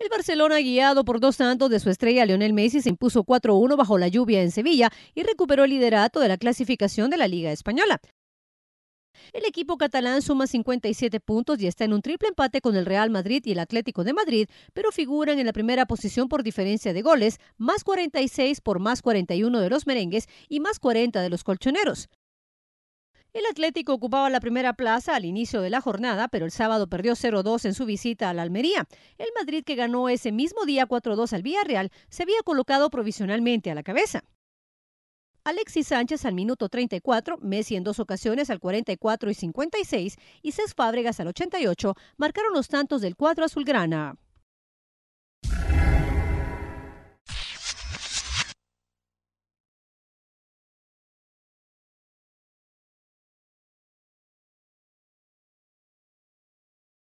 El Barcelona, guiado por dos tantos de su estrella Lionel Messi, se impuso 4-1 bajo la lluvia en Sevilla y recuperó el liderato de la clasificación de la Liga Española. El equipo catalán suma 57 puntos y está en un triple empate con el Real Madrid y el Atlético de Madrid, pero figuran en la primera posición por diferencia de goles, más 46 por más 41 de los merengues y más 40 de los colchoneros. El Atlético ocupaba la primera plaza al inicio de la jornada, pero el sábado perdió 0-2 en su visita a la Almería. El Madrid, que ganó ese mismo día 4-2 al Villarreal, se había colocado provisionalmente a la cabeza. Alexis Sánchez al minuto 34, Messi en dos ocasiones al 44 y 56 y Cesc Fábregas al 88 marcaron los tantos del cuadro azulgrana.